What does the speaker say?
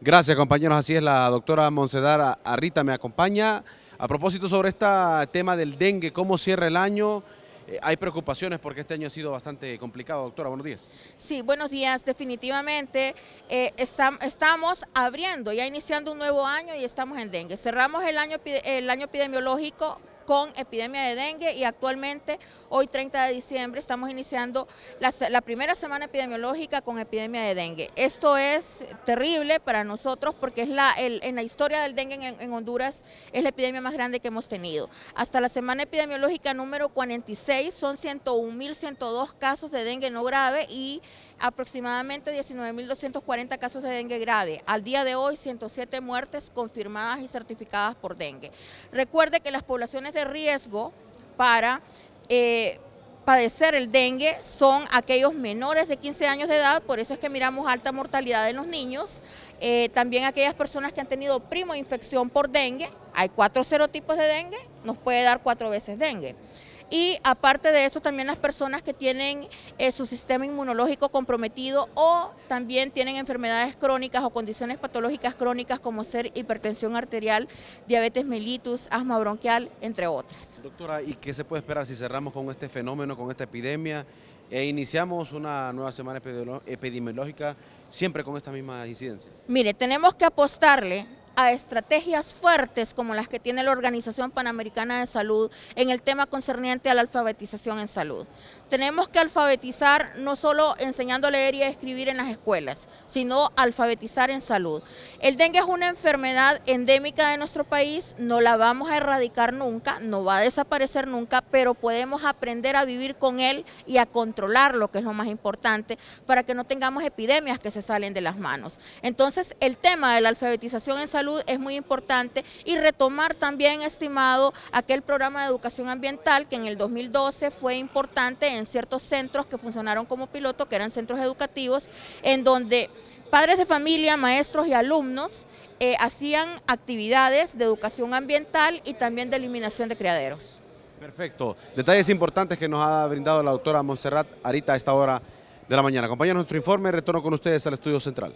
Gracias compañeros, así es, la doctora Moncedar Arrita me acompaña. A propósito sobre este tema del dengue, cómo cierra el año, eh, hay preocupaciones porque este año ha sido bastante complicado, doctora. Buenos días. Sí, buenos días. Definitivamente eh, estamos abriendo, ya iniciando un nuevo año y estamos en dengue. Cerramos el año, el año epidemiológico con epidemia de dengue y actualmente hoy 30 de diciembre estamos iniciando la, primera semana epidemiológica con epidemia de dengue. Esto es terrible para nosotros porque es la, en la historia del dengue en, en, Honduras es la epidemia más grande que hemos tenido. Hasta la semana epidemiológica número 46 son 101.102 casos de dengue no grave y aproximadamente 19.240 casos de dengue grave. Al día de hoy 107 muertes confirmadas y certificadas por dengue. Recuerde que las poblaciones riesgo para eh, padecer el dengue son aquellos menores de 15 años de edad, por eso es que miramos alta mortalidad en los niños, eh, también aquellas personas que han tenido primo infección por dengue, hay cuatro serotipos de dengue, nos puede dar cuatro veces dengue y aparte de eso también las personas que tienen eh, su sistema inmunológico comprometido o también tienen enfermedades crónicas o condiciones patológicas crónicas como ser hipertensión arterial, diabetes mellitus, asma bronquial, entre otras. Doctora, ¿y qué se puede esperar si cerramos con este fenómeno, con esta epidemia? E iniciamos una nueva semana epidemiológica siempre con esta misma incidencia. Mire, tenemos que apostarle a estrategias fuertes como las que tiene la Organización Panamericana de Salud en el tema concerniente a la alfabetización en salud. Tenemos que alfabetizar no solo enseñando a leer y a escribir en las escuelas, sino alfabetizar en salud. El dengue es una enfermedad endémica de nuestro país, no la vamos a erradicar nunca, no va a desaparecer nunca, pero podemos aprender a vivir con él y a controlarlo, que es lo más importante, para que no tengamos epidemias que se salen de las manos. Entonces, el tema de la alfabetización en salud es muy importante y retomar también, estimado, aquel programa de educación ambiental que en el 2012 fue importante en ciertos centros que funcionaron como piloto, que eran centros educativos, en donde padres de familia, maestros y alumnos eh, hacían actividades de educación ambiental y también de eliminación de criaderos. Perfecto. Detalles importantes que nos ha brindado la doctora Montserrat Arita a esta hora de la mañana. Compañeros, nuestro informe, retorno con ustedes al estudio central.